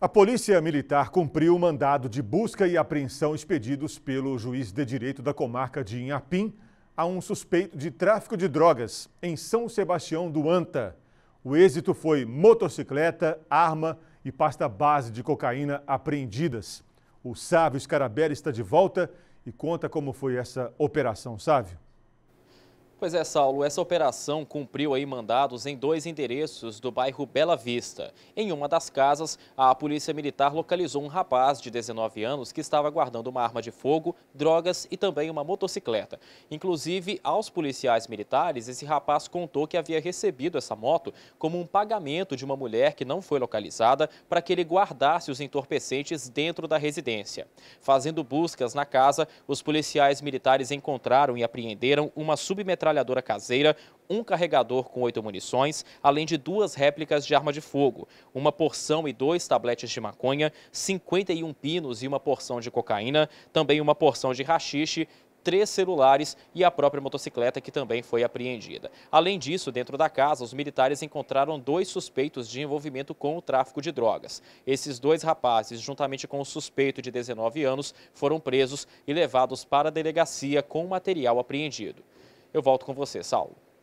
A Polícia Militar cumpriu o mandado de busca e apreensão expedidos pelo juiz de direito da comarca de Inhapim a um suspeito de tráfico de drogas em São Sebastião do Anta. O êxito foi motocicleta, arma e pasta base de cocaína apreendidas. O Sávio Scarabelli está de volta e conta como foi essa operação, Sávio. Pois é, Saulo, essa operação cumpriu aí mandados em dois endereços do bairro Bela Vista. Em uma das casas, a Polícia Militar localizou um rapaz de 19 anos que estava guardando uma arma de fogo, drogas e também uma motocicleta. Inclusive, aos policiais militares, esse rapaz contou que havia recebido essa moto como um pagamento de uma mulher que não foi localizada para que ele guardasse os entorpecentes dentro da residência. Fazendo buscas na casa, os policiais militares encontraram e apreenderam uma submetralhadora metralhadora caseira, um carregador com oito munições, além de duas réplicas de arma de fogo, uma porção e dois tabletes de maconha, 51 pinos e uma porção de cocaína, também uma porção de rachixe, três celulares e a própria motocicleta, que também foi apreendida. Além disso, dentro da casa, os militares encontraram dois suspeitos de envolvimento com o tráfico de drogas. Esses dois rapazes, juntamente com o suspeito de 19 anos, foram presos e levados para a delegacia com o material apreendido. Eu volto com você, Saulo.